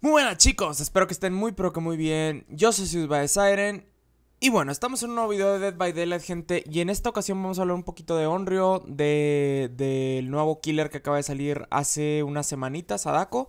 Muy buenas chicos, espero que estén muy pero que muy bien. Yo soy Silva de Siren y bueno, estamos en un nuevo video de Dead by Daylight, gente. Y en esta ocasión vamos a hablar un poquito de Onryo, del nuevo killer que acaba de salir hace unas semanitas, Sadako.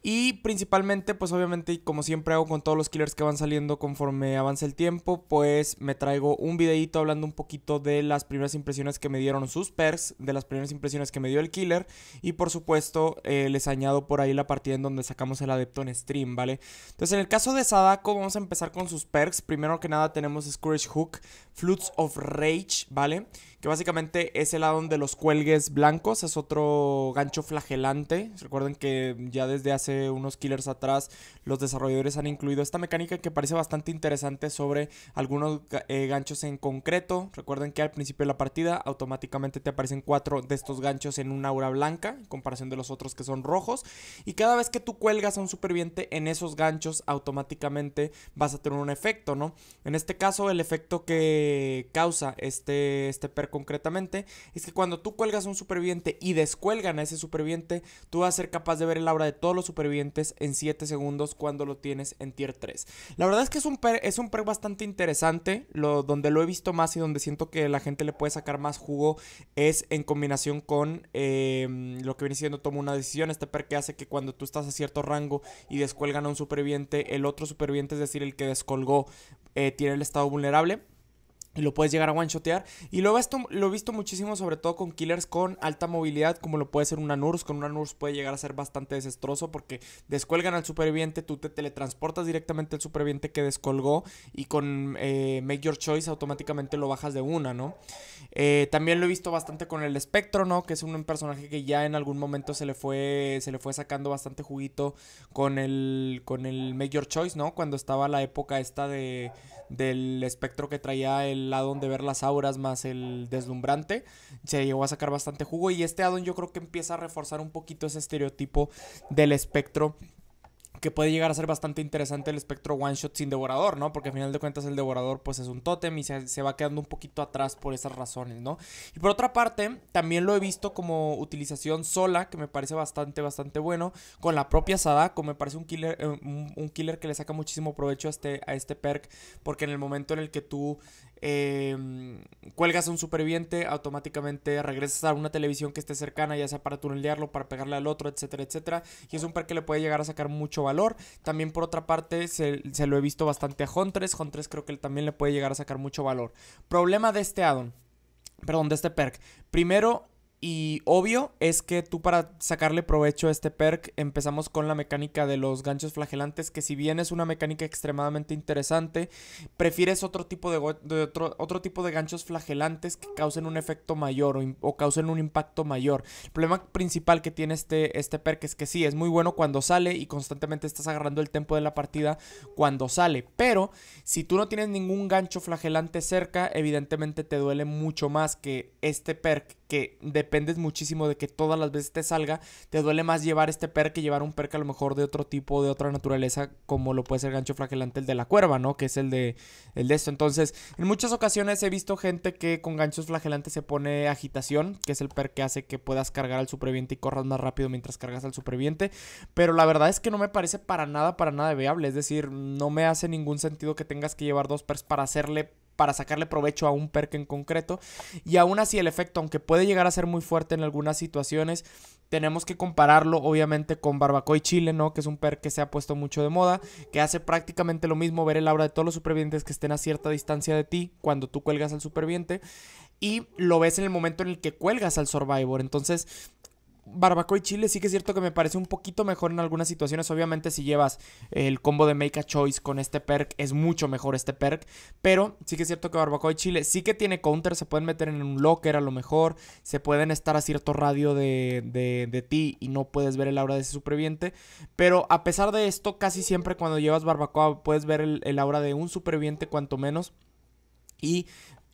Y principalmente, pues obviamente, como siempre hago con todos los killers que van saliendo conforme avanza el tiempo, pues me traigo un videito hablando un poquito de las primeras impresiones que me dieron sus perks, de las primeras impresiones que me dio el killer. Y por supuesto, eh, les añado por ahí la partida en donde sacamos el adepto en stream, ¿vale? Entonces, en el caso de Sadako, vamos a empezar con sus perks. Primero que nada, tenemos tenemos Scourge Hook, Flutes of Rage, ¿vale? que básicamente es el lado donde los cuelgues blancos, es otro gancho flagelante. Recuerden que ya desde hace unos killers atrás los desarrolladores han incluido esta mecánica que parece bastante interesante sobre algunos eh, ganchos en concreto. Recuerden que al principio de la partida automáticamente te aparecen cuatro de estos ganchos en una aura blanca, en comparación de los otros que son rojos. Y cada vez que tú cuelgas a un superviviente en esos ganchos, automáticamente vas a tener un efecto, ¿no? En este caso, el efecto que causa este, este concretamente, es que cuando tú cuelgas a un superviviente y descuelgan a ese superviviente, tú vas a ser capaz de ver el aura de todos los supervivientes en 7 segundos cuando lo tienes en tier 3. La verdad es que es un perk, es un bastante interesante, lo, donde lo he visto más y donde siento que la gente le puede sacar más jugo es en combinación con em, lo que viene siendo toma una decisión, este perk que hace que cuando tú estás a cierto rango y descuelgan a un superviviente, el otro superviviente, es decir, el que descolgó, eh, tiene el estado vulnerable y lo puedes llegar a one-shotear. Y lo he, visto, lo he visto muchísimo, sobre todo con killers con alta movilidad, como lo puede ser una nurse Con una nurse puede llegar a ser bastante desastroso porque descuelgan al superviviente, tú te teletransportas directamente al superviviente que descolgó y con eh, Make Your Choice automáticamente lo bajas de una, ¿no? Eh, también lo he visto bastante con el Espectro, ¿no? Que es un personaje que ya en algún momento se le fue, se le fue sacando bastante juguito con el, con el Make Your Choice, ¿no? Cuando estaba la época esta de, del Espectro que traía el lado addon de ver las auras más el deslumbrante, se llegó a sacar bastante jugo y este addon yo creo que empieza a reforzar un poquito ese estereotipo del espectro que puede llegar a ser bastante interesante el espectro one shot sin devorador, ¿no? Porque al final de cuentas el devorador pues es un tótem y se, va quedando un poquito atrás por esas razones, ¿no? Y por otra parte, también lo he visto como utilización sola, que me parece bastante, bastante bueno, con la propia Sadako, me parece un killer, eh, un, killer que le saca muchísimo provecho a este, a este perk, porque en el momento en el que tú eh, cuelgas a un superviviente, automáticamente regresas a una televisión que esté cercana, ya sea para tunearlo, para pegarle al otro, etcétera, etcétera. Y es un perk que le puede llegar a sacar mucho valor. También por otra parte, se, lo he visto bastante a Huntress. Huntress creo que también le puede llegar a sacar mucho valor. Problema de este addon. Perdón, de este perk. Primero, y obvio es que tú para sacarle provecho a este perk empezamos con la mecánica de los ganchos flagelantes, que si bien es una mecánica extremadamente interesante, prefieres otro tipo de, otro, tipo de ganchos flagelantes que causen un efecto mayor o, o, causen un impacto mayor. El problema principal que tiene este, este perk es que sí, es muy bueno cuando sale y constantemente estás agarrando el tempo de la partida cuando sale, pero si tú no tienes ningún gancho flagelante cerca, evidentemente te duele mucho más que este perk que dependes muchísimo de que todas las veces te salga, te duele más llevar este perk que llevar un perk a lo mejor de otro tipo, de otra naturaleza, como lo puede ser el gancho flagelante, el de la cuerva, ¿no? Que es el de, el de esto. Entonces, en muchas ocasiones he visto gente que con ganchos flagelantes se pone agitación, que es el perk que hace que puedas cargar al superviviente y corras más rápido mientras cargas al superviviente. Pero la verdad es que no me parece para nada, para nada viable. Es decir, no me hace ningún sentido que tengas que llevar dos perks para hacerle para sacarle provecho a un perk en concreto. Y aún así el efecto, aunque puede llegar a ser muy fuerte en algunas situaciones, tenemos que compararlo obviamente con Barbacoa y Chile, ¿no? Que es un perk que se ha puesto mucho de moda, que hace prácticamente lo mismo ver el aura de todos los supervivientes que estén a cierta distancia de ti cuando tú cuelgas al superviviente. Y lo ves en el momento en el que cuelgas al Survivor. Entonces barbacoa y chile sí que es cierto que me parece un poquito mejor en algunas situaciones. Obviamente si llevas el combo de Make a Choice con este perk es mucho mejor este perk. Pero sí que es cierto que barbacoa y chile sí que tiene counter. Se pueden meter en un locker a lo mejor. Se pueden estar a cierto radio de, ti y no puedes ver el aura de ese superviviente. Pero a pesar de esto, casi siempre cuando llevas barbacoa puedes ver el, el aura de un superviviente cuanto menos. Y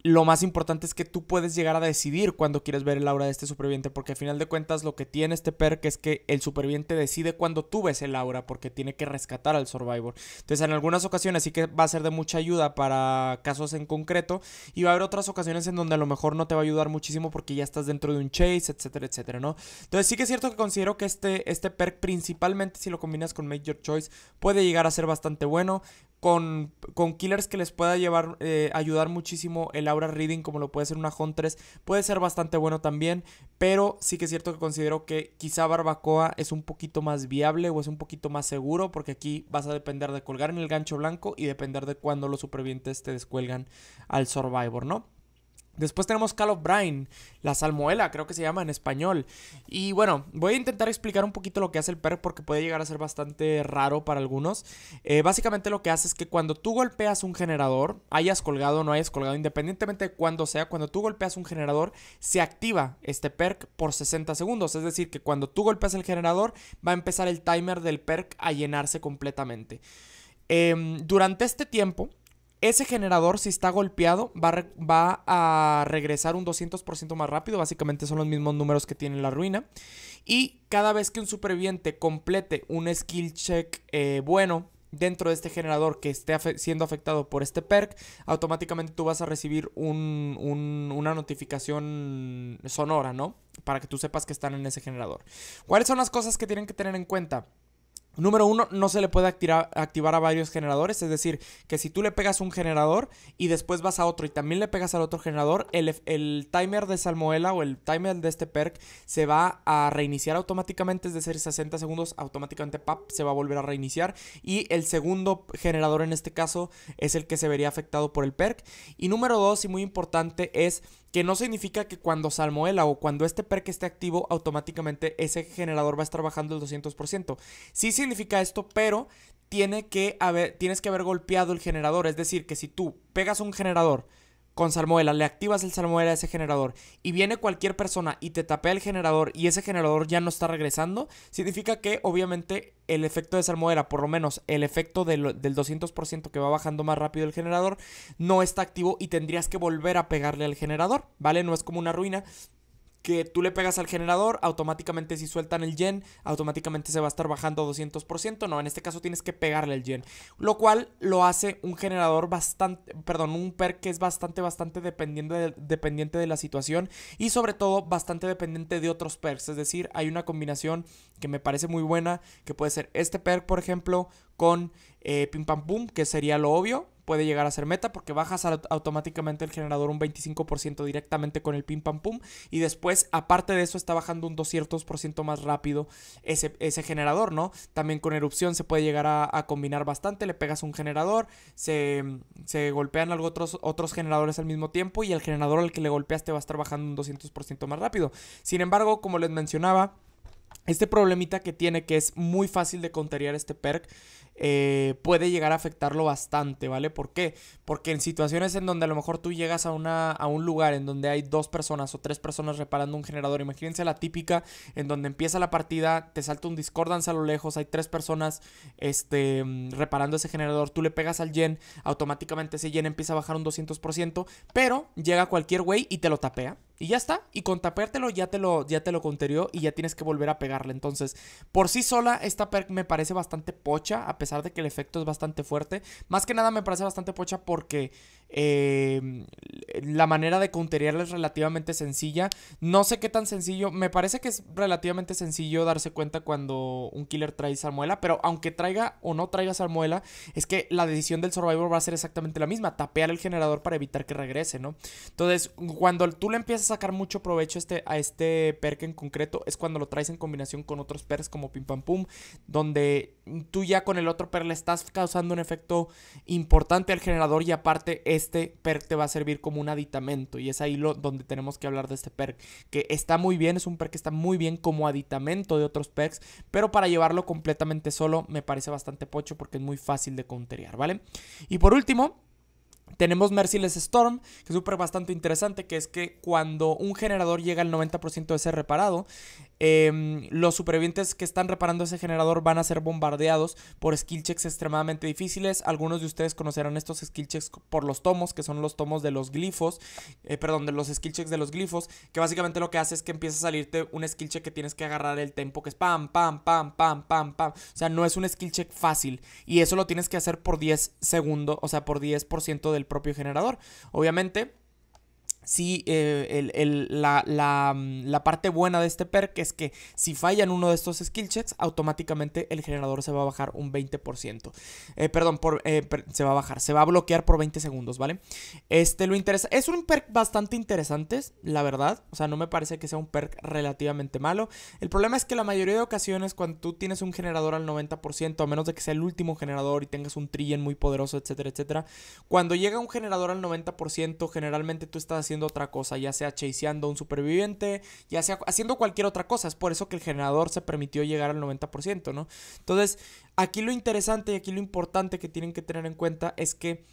lo más importante es que tú puedes llegar a decidir cuando quieres ver el aura de este superviviente, porque al final de cuentas lo que tiene este perk es que el superviviente decide cuando tú ves el aura, porque tiene que rescatar al survivor. Entonces, en algunas ocasiones sí que va a ser de mucha ayuda para casos en concreto, y va a haber otras ocasiones en donde a lo mejor no te va a ayudar muchísimo porque ya estás dentro de un chase, etcétera, etcétera, ¿no? Entonces, sí que es cierto que considero que este, este perk, principalmente si lo combinas con Major Choice, puede llegar a ser bastante bueno con, killers que les pueda llevar, eh, ayudar muchísimo el aura reading, como lo puede ser una Hunt 3, puede ser bastante bueno también, pero sí que es cierto que considero que quizá Barbacoa es un poquito más viable o es un poquito más seguro, porque aquí vas a depender de colgar en el gancho blanco y depender de cuándo los supervivientes te descuelgan al Survivor, ¿no? Después tenemos of Brian, la salmuela, creo que se llama en español. Y bueno, voy a intentar explicar un poquito lo que hace el perk porque puede llegar a ser bastante raro para algunos. Eh, básicamente lo que hace es que cuando tú golpeas un generador, hayas colgado o no hayas colgado, independientemente de cuándo sea, cuando tú golpeas un generador, se activa este perk por 60 segundos. Es decir, que cuando tú golpeas el generador, va a empezar el timer del perk a llenarse completamente. Em, durante este tiempo, ese generador, si está golpeado, va a, regresar un 200% más rápido. Básicamente son los mismos números que tiene la ruina. Y cada vez que un superviviente complete un skill check eh, bueno dentro de este generador que esté siendo afectado por este perk, automáticamente tú vas a recibir una notificación sonora, ¿no? Para que tú sepas que están en ese generador. ¿Cuáles son las cosas que tienen que tener en cuenta? Número uno, no se le puede activar, a varios generadores, es decir, que si tú le pegas un generador y después vas a otro y también le pegas al otro generador, el, timer de Salmoela o el timer de este perk se va a reiniciar automáticamente, es decir, 60 segundos automáticamente pap, se va a volver a reiniciar y el segundo generador en este caso es el que se vería afectado por el perk. Y número dos, y muy importante, es que no significa que cuando Salmoela o cuando este perk esté activo, automáticamente ese generador va a estar bajando el 200%. Sí significa esto, pero tiene que haber, tienes que haber golpeado el generador. Es decir, que si tú pegas un generador, con salmuela, le activas el salmuela a ese generador y viene cualquier persona y te tapea el generador y ese generador ya no está regresando, significa que obviamente el efecto de salmuela, por lo menos el efecto del, del 200% que va bajando más rápido el generador, no está activo y tendrías que volver a pegarle al generador, ¿vale? No es como una ruina, que tú le pegas al generador, automáticamente si sueltan el yen, automáticamente se va a estar bajando 200%, no, en este caso tienes que pegarle el yen, lo cual lo hace un generador bastante, perdón, un perk que es bastante, bastante dependiente de, dependiente de la situación y sobre todo bastante dependiente de otros perks, es decir, hay una combinación que me parece muy buena, que puede ser este perk, por ejemplo, con eh, Pim Pam Pum, que sería lo obvio, puede llegar a ser meta porque bajas automáticamente el generador un 25% directamente con el pim pam pum y después aparte de eso está bajando un 200% más rápido ese, generador, ¿no? También con erupción se puede llegar a, combinar bastante, le pegas un generador, se, se golpean otros, otros generadores al mismo tiempo y el generador al que le golpeaste va a estar bajando un 200% más rápido. Sin embargo, como les mencionaba, este problemita que tiene, que es muy fácil de contrariar este perk, eh, puede llegar a afectarlo bastante, ¿vale? ¿Por qué? Porque en situaciones en donde a lo mejor tú llegas a, una, a un lugar en donde hay dos personas o tres personas reparando un generador, imagínense la típica en donde empieza la partida, te salta un discordance a lo lejos, hay tres personas este, mm, reparando ese generador, tú le pegas al yen, automáticamente ese yen empieza a bajar un 200%, pero llega cualquier güey y te lo tapea. Y ya está. Y con tapeártelo ya te lo, ya te lo conterió y ya tienes que volver a pegarle. Entonces, por sí sola, esta perk me parece bastante pocha, a pesar de que el efecto es bastante fuerte. Más que nada me parece bastante pocha porque em, la manera de counterearla es relativamente sencilla. No sé qué tan sencillo. Me parece que es relativamente sencillo darse cuenta cuando un killer trae salmuela. Pero aunque traiga o no traiga salmuela, es que la decisión del survivor va a ser exactamente la misma. Tapear el generador para evitar que regrese, ¿no? Entonces, cuando tú le empiezas sacar mucho provecho este, a este perk en concreto es cuando lo traes en combinación con otros perks como Pim Pam Pum, donde tú ya con el otro perk le estás causando un efecto importante al generador y aparte este perk te va a servir como un aditamento y es ahí lo, donde tenemos que hablar de este perk, que está muy bien, es un perk que está muy bien como aditamento de otros perks, pero para llevarlo completamente solo me parece bastante pocho porque es muy fácil de counterear, ¿vale? Y por último, tenemos Merciless Storm, que es súper bastante interesante, que es que cuando un generador llega al 90% de ser reparado, eh, los supervivientes que están reparando ese generador van a ser bombardeados por skill checks extremadamente difíciles. Algunos de ustedes conocerán estos skill checks por los tomos, que son los tomos de los glifos, eh, perdón, de los skill checks de los glifos, que básicamente lo que hace es que empieza a salirte un skill check que tienes que agarrar el tempo, que es pam, pam, pam, pam, pam, pam. O sea, no es un skill check fácil. Y eso lo tienes que hacer por 10 segundos, o sea, por 10% del propio generador. Obviamente Sí, eh, mm, la, parte buena de este perk es que si fallan uno de estos skill checks, automáticamente el generador se va a bajar un 20%. Eh, perdón, por, eh, se va a bajar, se va a bloquear por 20 segundos, ¿vale? Este lo interesa. Es un perk bastante interesante, la verdad. O sea, no me parece que sea un perk relativamente malo. El problema es que la mayoría de ocasiones, cuando tú tienes un generador al 90%, a menos de que sea el último generador y tengas un trillen muy poderoso, etcétera, etcétera, cuando llega un generador al 90%, generalmente tú estás haciendo otra cosa, ya sea chaseando un superviviente, ya sea haciendo cualquier otra cosa. Es por eso que el generador se permitió llegar al 90%, ¿no? Entonces, aquí lo interesante y aquí lo importante que tienen que tener en cuenta es que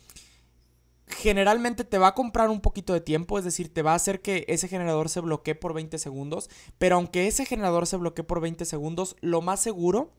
generalmente te va a comprar un poquito de tiempo, es decir, te va a hacer que ese generador se bloquee por 20 segundos, pero aunque ese generador se bloquee por 20 segundos, lo más seguro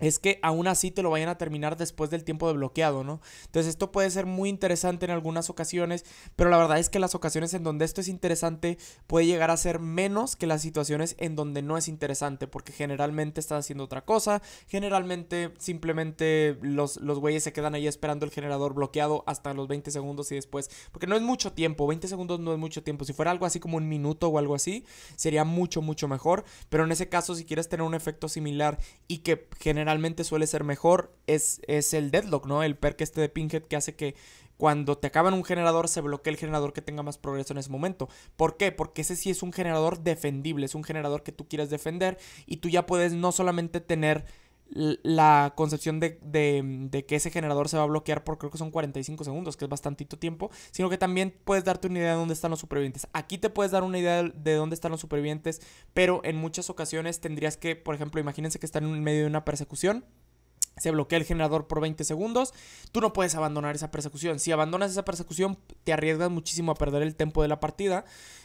es que aún así te lo vayan a terminar después del tiempo de bloqueado, ¿no? Entonces esto puede ser muy interesante en algunas ocasiones, pero la verdad es que las ocasiones en donde esto es interesante puede llegar a ser menos que las situaciones en donde no es interesante, porque generalmente estás haciendo otra cosa, generalmente simplemente los, los güeyes se quedan ahí esperando el generador bloqueado hasta los 20 segundos y después, porque no es mucho tiempo, 20 segundos no es mucho tiempo, si fuera algo así como un minuto o algo así, sería mucho, mucho mejor, pero en ese caso si quieres tener un efecto similar y que genera Realmente suele ser mejor es, es el deadlock, ¿no? El perk este de Pinhead que hace que cuando te acaban un generador se bloquee el generador que tenga más progreso en ese momento. ¿Por qué? Porque ese sí es un generador defendible, es un generador que tú quieres defender y tú ya puedes no solamente tener la concepción de, que ese generador se va a bloquear por creo que son 45 segundos, que es bastantito tiempo, sino que también puedes darte una idea de dónde están los supervivientes. Aquí te puedes dar una idea de dónde están los supervivientes, pero en muchas ocasiones tendrías que, por ejemplo, imagínense que están en medio de una persecución. Se bloquea el generador por 20 segundos. Tú no puedes abandonar esa persecución. Si abandonas esa persecución, te arriesgas muchísimo a perder el tiempo de la partida.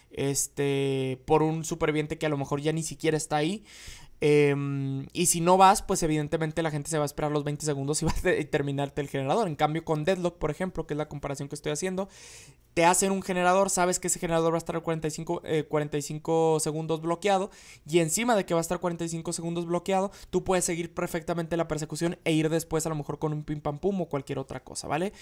Este. Por un superviviente que a lo mejor ya ni siquiera está ahí. Em, y si no vas, pues evidentemente la gente se va a esperar los 20 segundos y va a terminarte el generador. En cambio, con Deadlock, por ejemplo, que es la comparación que estoy haciendo, te hacen un generador, sabes que ese generador va a estar 45, 45 eh, segundos bloqueado y encima de que va a estar 45 segundos bloqueado, tú puedes seguir perfectamente la persecución e ir después a lo mejor con un pim pam pum o cualquier otra cosa, ¿vale?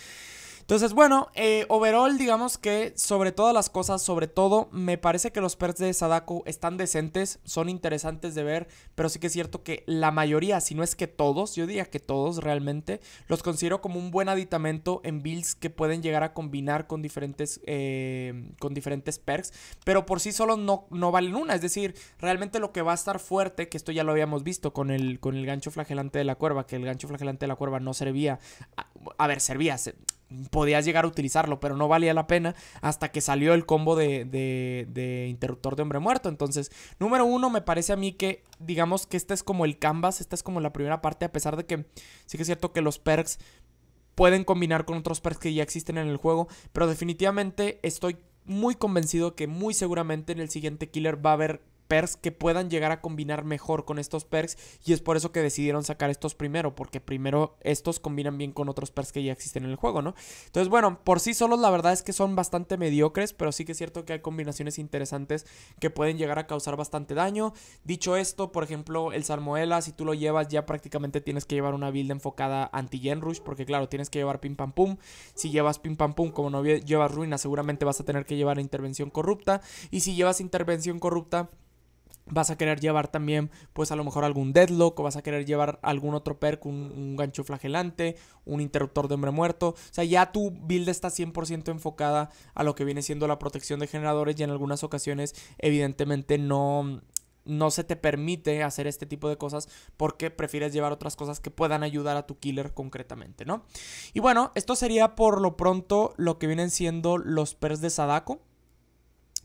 Entonces, bueno, eh, overall, digamos que sobre todas las cosas, sobre todo, me parece que los perks de Sadako están decentes, son interesantes de ver, pero sí que es cierto que la mayoría, si no es que todos, yo diría que todos realmente, los considero como un buen aditamento en builds que pueden llegar a combinar con diferentes, eh, con diferentes perks, pero por sí solo no, no valen una. Es decir, realmente lo que va a estar fuerte, que esto ya lo habíamos visto con el, con el gancho flagelante de la cuerva, que el gancho flagelante de la cuerva no servía. A, ver, servía podías llegar a utilizarlo, pero no valía la pena hasta que salió el combo de, de, interruptor de hombre muerto. Entonces, número uno, me parece a mí que, digamos que este es como el canvas, esta es como la primera parte, a pesar de que sí que es cierto que los perks pueden combinar con otros perks que ya existen en el juego, pero definitivamente estoy muy convencido que muy seguramente en el siguiente killer va a haber perks que puedan llegar a combinar mejor con estos perks y es por eso que decidieron sacar estos primero, porque primero estos combinan bien con otros perks que ya existen en el juego, ¿no? Entonces, bueno, por sí solos la verdad es que son bastante mediocres, pero sí que es cierto que hay combinaciones interesantes que pueden llegar a causar bastante daño. Dicho esto, por ejemplo, el Salmoela, si tú lo llevas ya prácticamente tienes que llevar una build enfocada anti-Genrush, porque claro, tienes que llevar Pim Pam Pum. Si llevas Pim Pam Pum, como no llevas Ruina, seguramente vas a tener que llevar Intervención Corrupta. Y si llevas Intervención Corrupta, vas a querer llevar también, pues a lo mejor algún deadlock, o vas a querer llevar algún otro perk, un, gancho flagelante, un interruptor de hombre muerto. O sea, ya tu build está 100% enfocada a lo que viene siendo la protección de generadores y en algunas ocasiones, evidentemente, no, no se te permite hacer este tipo de cosas porque prefieres llevar otras cosas que puedan ayudar a tu killer concretamente, ¿no? Y bueno, esto sería por lo pronto lo que vienen siendo los perks de Sadako.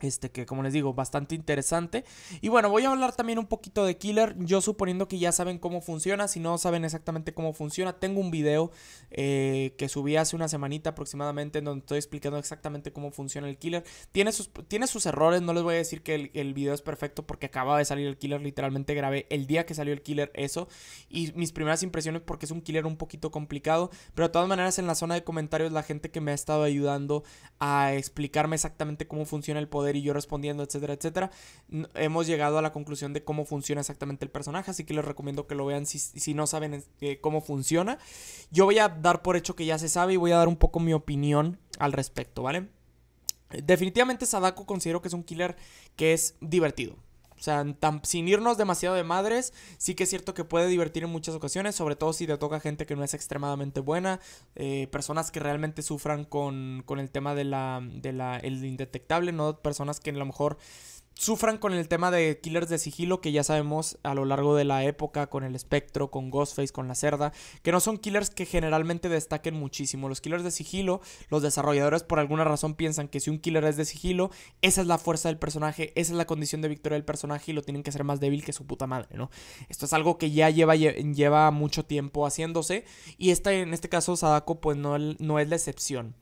Este que como les digo, bastante interesante. Y bueno, voy a hablar también un poquito de Killer. Yo suponiendo que ya saben cómo funciona. Si no saben exactamente cómo funciona, tengo un video eh, que subí hace una semanita aproximadamente en donde estoy explicando exactamente cómo funciona el Killer. Tiene sus, tiene sus errores, no les voy a decir que el, video es perfecto porque acaba de salir el Killer. Literalmente grabé el día que salió el Killer eso. Y mis primeras impresiones porque es un Killer un poquito complicado. Pero de todas maneras en la zona de comentarios la gente que me ha estado ayudando a explicarme exactamente cómo funciona el poder y yo respondiendo, etcétera, etcétera. Hemos llegado a la conclusión de cómo funciona exactamente el personaje, así que les recomiendo que lo vean si, no saben este, cómo funciona. Yo voy a dar por hecho que ya se sabe y voy a dar un poco mi opinión al respecto, ¿vale? Definitivamente Sadako considero que es un killer que es divertido. O sea, sin irnos demasiado de madres, sí que es cierto que puede divertir en muchas ocasiones, sobre todo si te toca gente que no es extremadamente buena, eh, personas que realmente sufran con, con el tema de la, de la, el indetectable, no personas que a lo mejor sufran con el tema de killers de sigilo que ya sabemos a lo largo de la época con el espectro, con Ghostface, con la cerda, que no son killers que generalmente destaquen muchísimo. Los killers de sigilo, los desarrolladores por alguna razón piensan que si un killer es de sigilo, esa es la fuerza del personaje, esa es la condición de victoria del personaje y lo tienen que hacer más débil que su puta madre, ¿no? Esto es algo que ya lleva, lleva mucho tiempo haciéndose y está en este caso Sadako pues no, no es la excepción.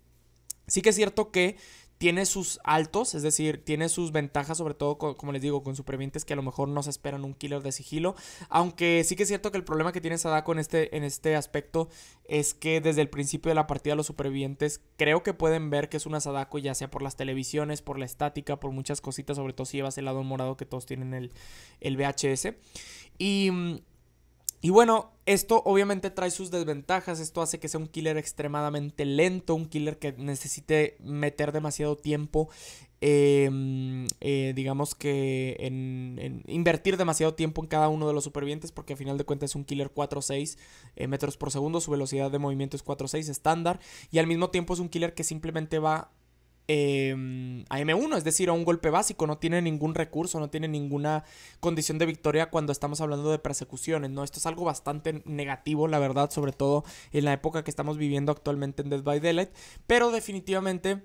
Sí que es cierto que tiene sus altos, es decir, tiene sus ventajas, sobre todo, como les digo, con supervivientes que a lo mejor no se esperan un killer de sigilo. Aunque sí que es cierto que el problema que tiene Sadako en este, en este aspecto es que desde el principio de la partida los supervivientes creo que pueden ver que es una Sadako, ya sea por las televisiones, por la estática, por muchas cositas, sobre todo si llevas el lado morado que todos tienen el, el VHS. Y mm, y bueno, esto obviamente trae sus desventajas, esto hace que sea un killer extremadamente lento, un killer que necesite meter demasiado tiempo, em, eh, digamos que en, invertir demasiado tiempo en cada uno de los supervivientes, porque al final de cuentas es un killer 4.6 6 eh, metros por segundo, su velocidad de movimiento es 4.6 estándar, y al mismo tiempo es un killer que simplemente va eh, a M1, es decir, a un golpe básico, no tiene ningún recurso, no tiene ninguna condición de victoria cuando estamos hablando de persecuciones, ¿no? Esto es algo bastante negativo, la verdad, sobre todo en la época que estamos viviendo actualmente en Dead by Daylight, pero definitivamente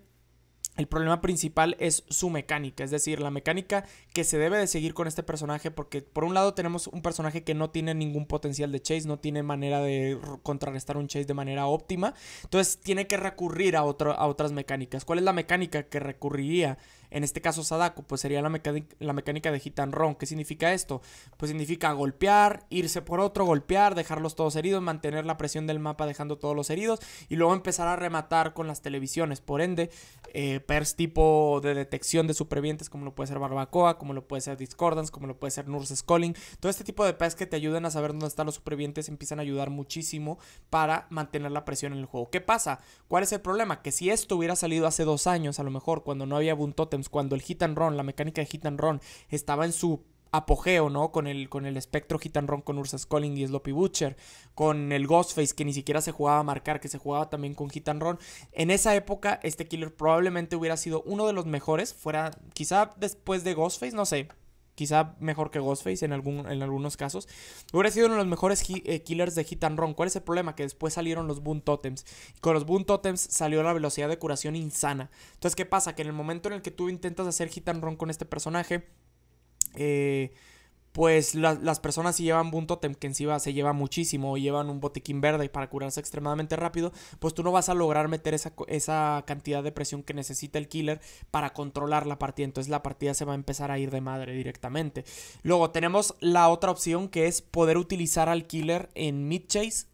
el problema principal es su mecánica, es decir, la mecánica que se debe de seguir con este personaje porque por un lado tenemos un personaje que no tiene ningún potencial de chase, no tiene manera de contrarrestar un chase de manera óptima, entonces tiene que recurrir a, otro, a otras mecánicas. ¿Cuál es la mecánica que recurriría en este caso, Sadako, pues sería la, mecánica de hit and run. ¿Qué significa esto? Pues significa golpear, irse por otro, golpear, dejarlos todos heridos, mantener la presión del mapa dejando todos los heridos y luego empezar a rematar con las televisiones. Por ende, eh, pers tipo de detección de supervivientes, como lo puede ser Barbacoa, como lo puede ser Discordance, como lo puede ser Nurse Calling. Todo este tipo de pers que te ayudan a saber dónde están los supervivientes empiezan a ayudar muchísimo para mantener la presión en el juego. ¿Qué pasa? ¿Cuál es el problema? Que si esto hubiera salido hace dos años, a lo mejor cuando no había Buntotem cuando el hit and run, la mecánica de hit and run, estaba en su apogeo, ¿no? Con el, con el espectro hit and run con Ursas Colling y Sloppy Butcher, con el Ghostface que ni siquiera se jugaba a marcar, que se jugaba también con hit and run. En esa época, este killer probablemente hubiera sido uno de los mejores, fuera quizá después de Ghostface, no sé, quizá mejor que Ghostface en, algún, en algunos casos. Hubiera sido uno de los mejores eh, killers de Hit and Run. ¿Cuál es el problema? Que después salieron los Boon Totems. Y Con los Boon Totems salió la velocidad de curación insana. Entonces, ¿qué pasa? Que en el momento en el que tú intentas hacer Hit and Run con este personaje, eh pues las personas si llevan un totem que encima se lleva muchísimo o llevan un botiquín verde para curarse extremadamente rápido, pues tú no vas a lograr meter esa, esa, cantidad de presión que necesita el killer para controlar la partida. Entonces la partida se va a empezar a ir de madre directamente. Luego tenemos la otra opción que es poder utilizar al killer en mid chase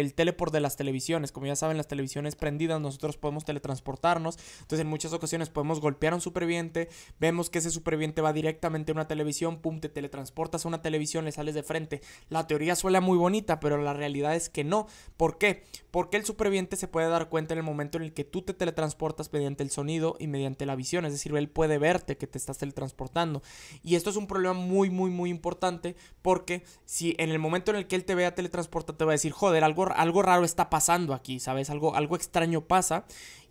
el teleport de las televisiones. Como ya saben, las televisiones prendidas, nosotros podemos teletransportarnos. Entonces, en muchas ocasiones podemos golpear a un superviviente, vemos que ese superviviente va directamente a una televisión, pum, te teletransportas a una televisión, le sales de frente. La teoría suena muy bonita, pero la realidad es que no. ¿Por qué? Porque el superviviente se puede dar cuenta en el momento en el que tú te teletransportas mediante el sonido y mediante la visión, es decir, él puede verte que te estás teletransportando. Y esto es un problema muy, muy, muy importante porque si en el momento en el que él te vea teletransporta, te va a decir, joder, algo algo, raro está pasando aquí, ¿sabes? Algo, algo extraño pasa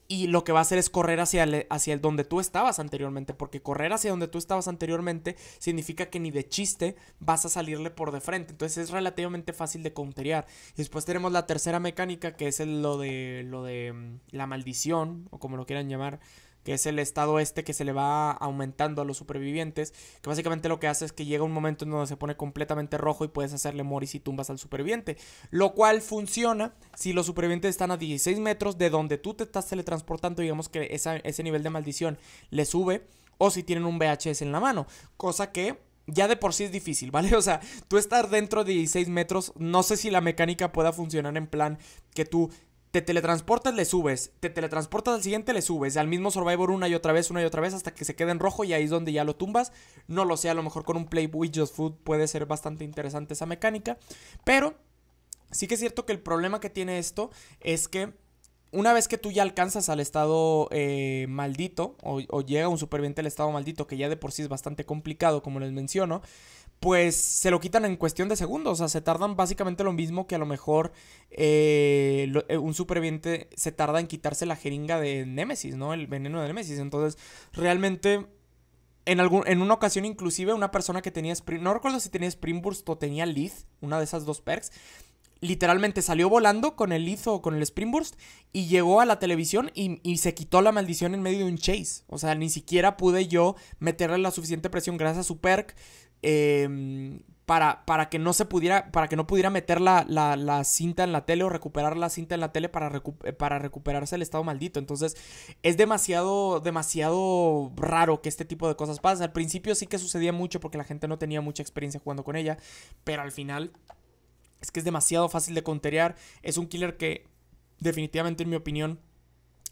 y lo que va a hacer es correr hacia hacia el donde tú estabas anteriormente, porque correr hacia donde tú estabas anteriormente significa que ni de chiste vas a salirle por de frente, entonces es relativamente fácil de counterear. Y después tenemos la tercera mecánica que es lo de lo de mm, la maldición o como lo quieran llamar, que es el estado este que se le va aumentando a los supervivientes, que básicamente lo que hace es que llega un momento en donde se pone completamente rojo y puedes hacerle moris y tumbas al superviviente, lo cual funciona si los supervivientes están a 16 metros de donde tú te estás teletransportando, digamos que ese nivel de maldición le sube, o si tienen un VHS en la mano, cosa que ya de por sí es difícil, ¿vale? O sea, tú estar dentro de 16 metros, no sé si la mecánica pueda funcionar en plan que tú te teletransportas, le subes, te teletransportas al siguiente, le subes, al mismo Survivor una y otra vez, una y otra vez, hasta que se quede en rojo y ahí es donde ya lo tumbas. No lo sé, a lo mejor con un Play with Just Food puede ser bastante interesante esa mecánica, pero sí que es cierto que el problema que tiene esto es que una vez que tú ya alcanzas al estado eh, maldito, o, o, llega un superviviente al estado maldito, que ya de por sí es bastante complicado, como les menciono, pues se lo quitan en cuestión de segundos. O sea, se tardan básicamente lo mismo que a lo mejor eh, eh, un superviviente se tarda en quitarse la jeringa de Némesis, ¿no? El veneno de Némesis. Entonces, realmente, en, algún, en una ocasión inclusive, una persona que tenía Spring... No recuerdo si tenía Spring Burst o tenía Lith, una de esas dos perks. Literalmente salió volando con el Lith o con el Springburst. Burst y llegó a la televisión y, y se quitó la maldición en medio de un chase. O sea, ni siquiera pude yo meterle la suficiente presión gracias a su perk Em, para, para, que no se pudiera, para que no pudiera meter la, cinta en la tele o recuperar la cinta en la tele para, eh, para recuperarse el estado maldito. Entonces es demasiado, demasiado raro que este tipo de cosas pasen. Al principio sí que sucedía mucho porque la gente no tenía mucha experiencia jugando con ella, pero al final es que es demasiado fácil de conterear. Es un killer que definitivamente en mi opinión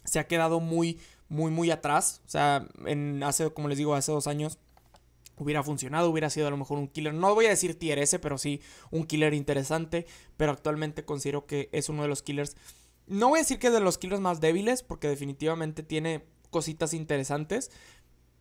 se ha quedado muy, muy, muy atrás. O sea, en hace, como les digo, hace dos años hubiera funcionado, hubiera sido a lo mejor un killer, no voy a decir tier S, pero sí un killer interesante, pero actualmente considero que es uno de los killers, no voy a decir que es de los killers más débiles, porque definitivamente tiene cositas interesantes,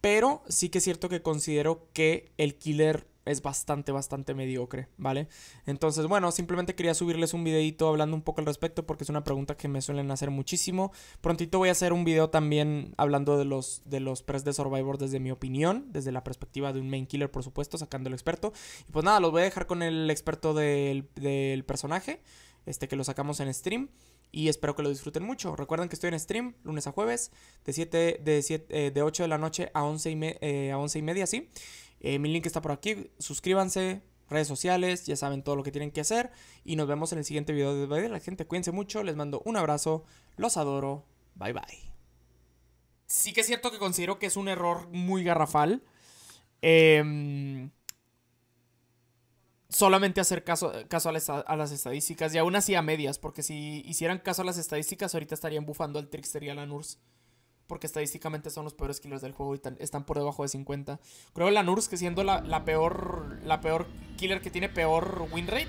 pero sí que es cierto que considero que el killer es bastante, bastante mediocre, ¿vale? Entonces, bueno, simplemente quería subirles un videito hablando un poco al respecto porque es una pregunta que me suelen hacer muchísimo. Prontito voy a hacer un video también hablando de los, de los de Survivor desde mi opinión, desde la perspectiva de un main killer, por supuesto, sacando el experto. Y pues nada, los voy a dejar con el experto del, personaje, este que lo sacamos en stream y espero que lo disfruten mucho. Recuerden que estoy en stream lunes a jueves de, 7, de, eh, de 8 de la noche a 11 y, eh, a 11 y media, ¿sí? Eh, mi link está por aquí. Suscríbanse, redes sociales, ya saben todo lo que tienen que hacer. Y nos vemos en el siguiente video de Bye. La gente, cuídense mucho. Les mando un abrazo. Los adoro. Bye bye. Sí que es cierto que considero que es un error muy garrafal. Em, solamente hacer caso, a, las, a, las, estadísticas. Y aún así a medias. Porque si hicieran caso a las estadísticas, ahorita estarían bufando al Trickster y a la NURSE porque estadísticamente son los peores killers del juego y están por debajo de 50. Creo la NURSE, que siendo la, peor la peor killer que tiene peor win rate,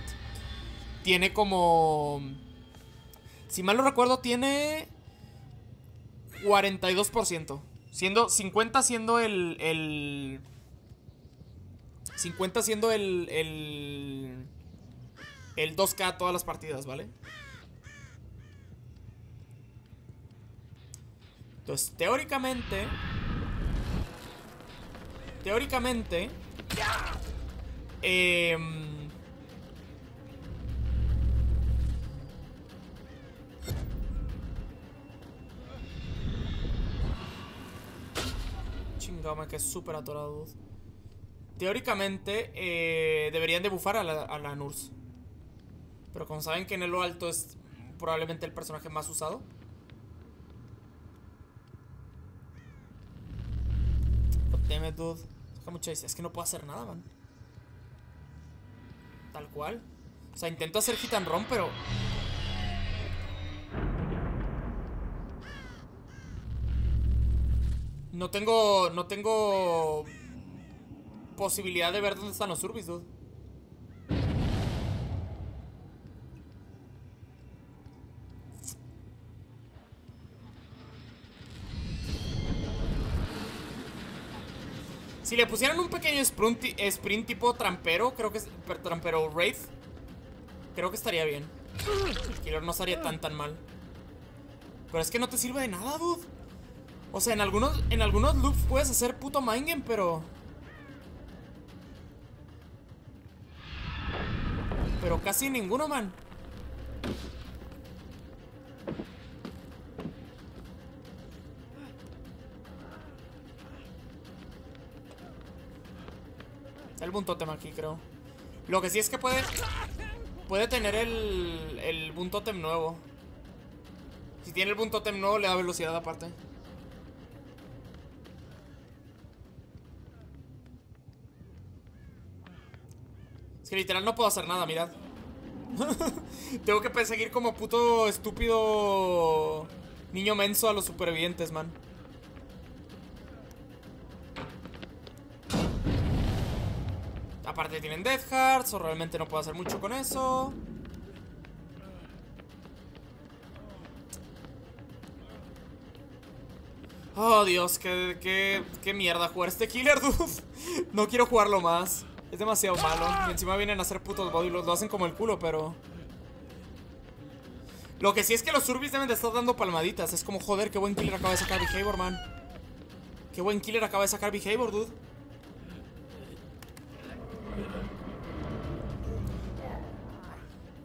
tiene como... Si mal no recuerdo, tiene 42%. Siendo 50 siendo el... el 50 siendo el, el, el 2K todas las partidas, ¿vale? teóricamente... Teóricamente... Eh, em, que me quedé súper atorado. Teóricamente, eh, deberían de a la, a la Nurse. Pero como saben que en el lo alto es probablemente el personaje más usado... Teme, dude. Es que no puedo hacer nada, man. Tal cual. O sea, intento hacer hit and pero... No tengo... No tengo... Posibilidad de ver dónde están los Urbis, dude. Si le pusieran un pequeño sprint, tipo trampero, creo que es. Trampero Wraith. Creo que estaría bien. El killer no estaría tan tan mal. Pero es que no te sirve de nada, dude. O sea, en algunos, en algunos loops puedes hacer puto mindgame, pero. Pero casi ninguno, man. Un aquí, creo. Lo que sí es que puede... Puede tener el... El nuevo. Si tiene el Buntotem nuevo, le da velocidad aparte. Es que literal no puedo hacer nada, mirad. Tengo que perseguir como puto estúpido... Niño menso a los supervivientes, man. Aparte tienen Death Hearts, o realmente no puedo hacer mucho con eso. Oh, Dios, qué, mierda jugar este Killer, dude. No quiero jugarlo más. Es demasiado malo. Y encima vienen a hacer putos body. Lo, lo hacen como el culo, pero... Lo que sí es que los Urbis deben de estar dando palmaditas. Es como, joder, qué buen killer acaba de sacar Behavior, man. Qué buen killer acaba de sacar Behavior, dude.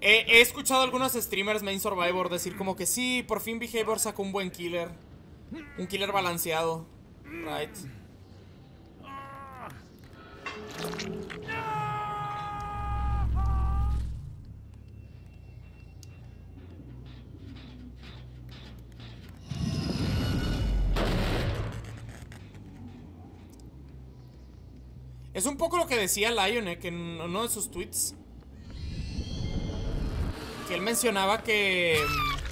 He, escuchado a algunos streamers main Survivor decir como que sí, por fin Behavior sacó un buen killer. Un killer balanceado. Right. Es un poco lo que decía Lion, eh, que en uno de sus tweets que él mencionaba que... Mm,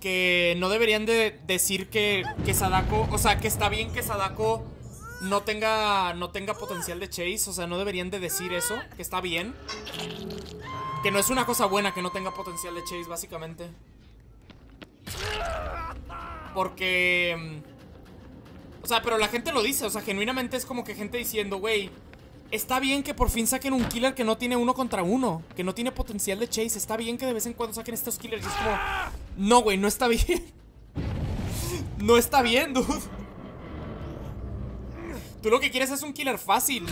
que no deberían de decir que, que Sadako... O sea, que está bien que Sadako no tenga, no tenga potencial de chase. O sea, no deberían de decir eso, que está bien. Que no es una cosa buena que no tenga potencial de chase, básicamente. Porque... Mm, o sea, pero la gente lo dice, o sea, genuinamente es como que gente diciendo, güey, está bien que por fin saquen un killer que no tiene uno contra uno, que no tiene potencial de chase. Está bien que de vez en cuando saquen estos killers. es como, no, güey, no está bien. No está bien, dude. Tú lo que quieres es un killer fácil.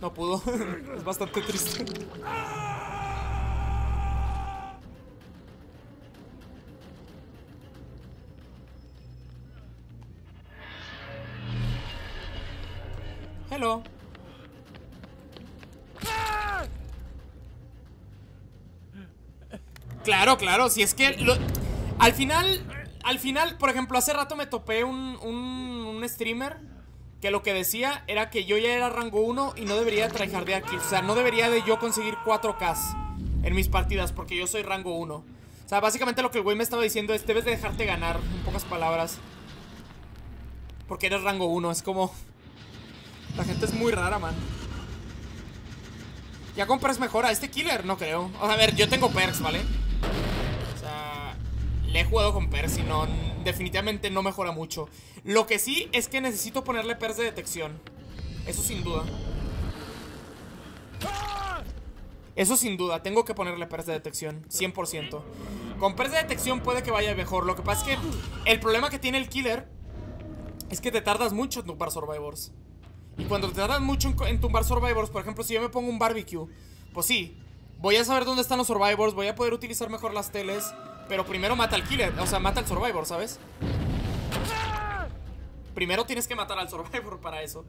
No pudo. Es bastante triste. Hello. Claro, claro, si es que al final, al final, por ejemplo, hace rato me topé un, un, streamer que lo que decía era que yo ya era rango 1 y no debería de aquí o sea, no debería de yo conseguir 4 k en mis partidas porque yo soy rango 1. O sea, básicamente lo que el güey me estaba diciendo es debes de dejarte ganar, en pocas palabras. Porque eres rango 1, es como... La gente es muy rara, man. ¿Ya compras mejor a este killer? No creo. a ver, yo tengo perks, ¿vale? O sea, le he jugado con perks y no... Definitivamente no mejora mucho. Lo que sí es que necesito ponerle perks de detección. Eso sin duda. Eso sin duda, tengo que ponerle perks de detección, 100%. Con perks de detección puede que vaya mejor. Lo que pasa es que el problema que tiene el killer es que te tardas mucho para Survivors. Y cuando te tardan mucho en, tumbar survivors, por ejemplo, si yo me pongo un barbecue, pues sí, voy a saber dónde están los survivors, voy a poder utilizar mejor las teles, pero primero mata al killer, o sea, mata al survivor, ¿sabes? Primero tienes que matar al survivor para eso.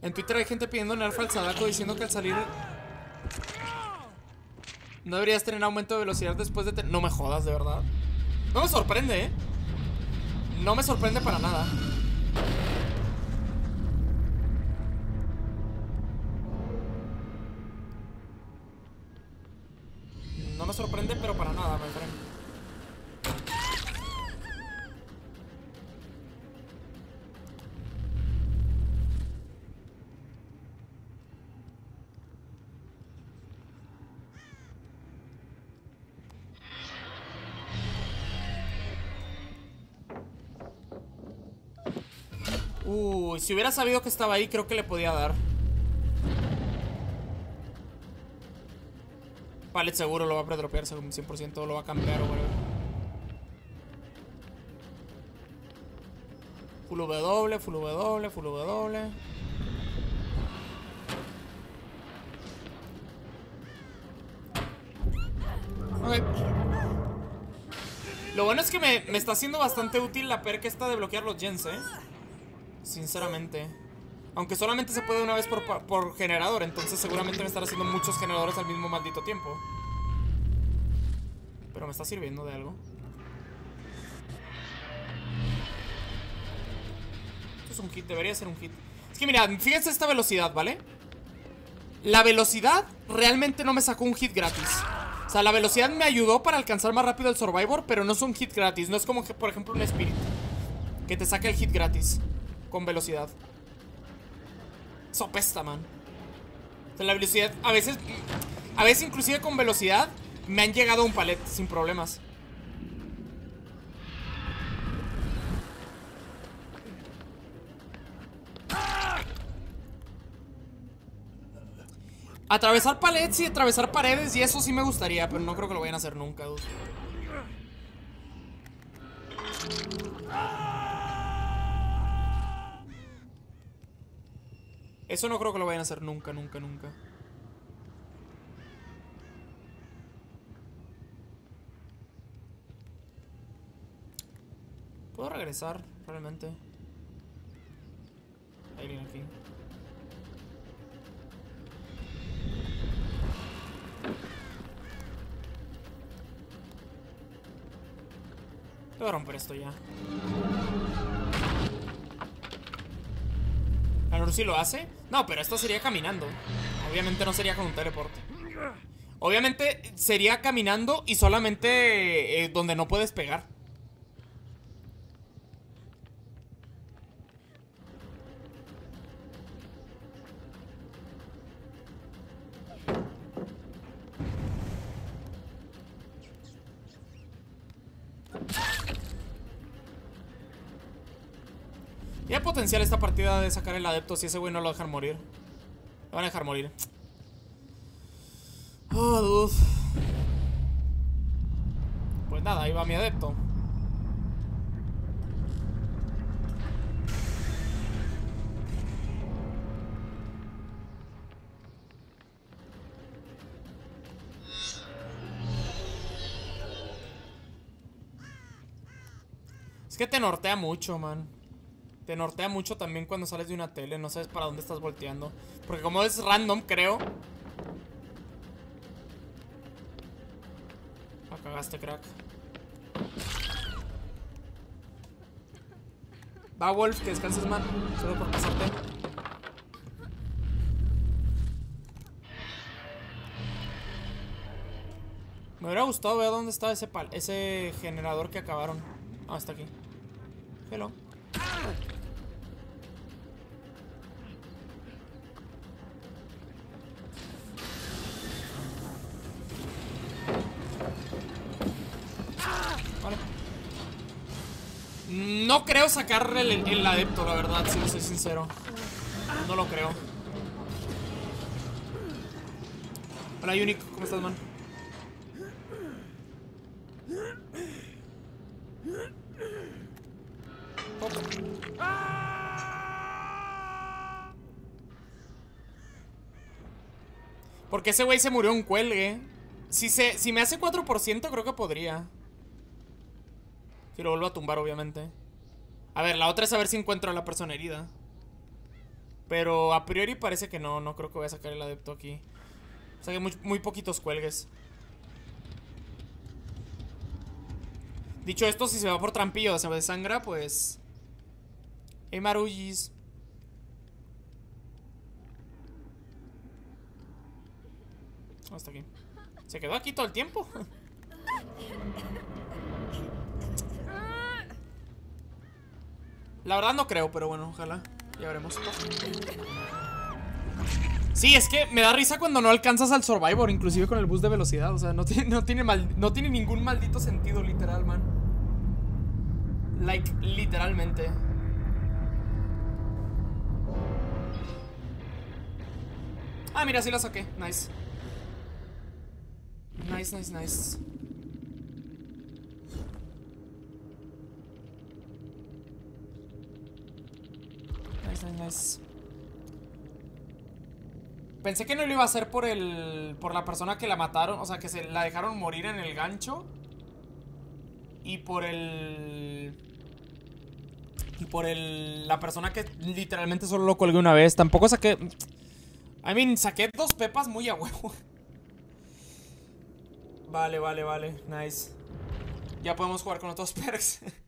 En Twitter hay gente pidiendo nerf al Sadako diciendo que al salir no deberías tener aumento de velocidad después de tener... No me jodas, de verdad. No me sorprende, ¿eh? No me sorprende para nada. si hubiera sabido que estaba ahí, creo que le podía dar. Vale, seguro lo va a predropear, 100% lo va a cambiar o Full W, Full W, Full W. Lo bueno es que me, está siendo bastante útil la perca esta de bloquear los gens, eh. Sinceramente. Aunque solamente se puede una vez por, generador, entonces seguramente me estará haciendo muchos generadores al mismo maldito tiempo. Pero me está sirviendo de algo. Esto es un hit, debería ser un hit. Es que mira, fíjense esta velocidad, ¿vale? La velocidad realmente no me sacó un hit gratis. O sea, la velocidad me ayudó para alcanzar más rápido el Survivor, pero no es un hit gratis. No es como que, por ejemplo, un Spirit, que te saca el hit gratis con velocidad. Sopesta, man. la velocidad, a veces, a veces inclusive con velocidad, me han llegado un palet sin problemas. Atravesar palets y atravesar paredes y eso sí me gustaría, pero no creo que lo vayan a hacer nunca, dude. Eso no creo que lo vayan a hacer nunca, nunca, nunca. ¿Puedo regresar realmente? Hay viene aquí. Voy a romper esto ya. Si lo hace. No, pero esto sería caminando. Obviamente no sería con un teleporte. Obviamente sería caminando y solamente eh, donde no puedes pegar. hay potencial esta partida de sacar el adepto si ese güey no lo dejan morir. Lo van a dejar morir. Oh, dude. Pues nada, ahí va mi adepto. Es que te nortea mucho, man te nortea mucho también cuando sales de una tele, no sabes para dónde estás volteando. Porque como es random, creo. La ah, cagaste, crack. Va, Wolf, que descanses, man. Solo por pasarte. Me hubiera gustado ver dónde estaba ese, pal ese generador que acabaron. Ah, está aquí. Hello. No creo sacarle el, adepto, la verdad, si soy sincero. No lo creo. Hola, Unic. ¿Cómo estás, man? Porque ese güey se murió un cuelgue. Si, se, si me hace 4%, creo que podría. Si lo vuelvo a tumbar, obviamente. A ver, la otra es a ver si encuentro a la persona herida. Pero a priori parece que no, no creo que voy a sacar el adepto aquí. O sea que muy, poquitos cuelgues. Dicho esto, si se va por trampillo, se desangra, pues... Hey, Marullis. Hasta aquí. ¿Se quedó aquí todo el tiempo? La verdad no creo, pero bueno, ojalá. Ya veremos. Sí, es que me da risa cuando no alcanzas al Survivor, inclusive con el bus de velocidad. O sea, no tiene, mal, no tiene ningún maldito sentido, literal, man. Like, literalmente. Ah, mira, sí lo saqué. Nice. Nice, nice, nice. Pensé que no lo iba a hacer por el... Por la persona que la mataron. O sea, que se la dejaron morir en el gancho. Y por el... Y por el... La persona que literalmente solo lo colgué una vez. Tampoco saqué... I mean, saqué dos pepas muy a huevo. Vale, vale, vale. Nice. Ya podemos jugar con otros perks.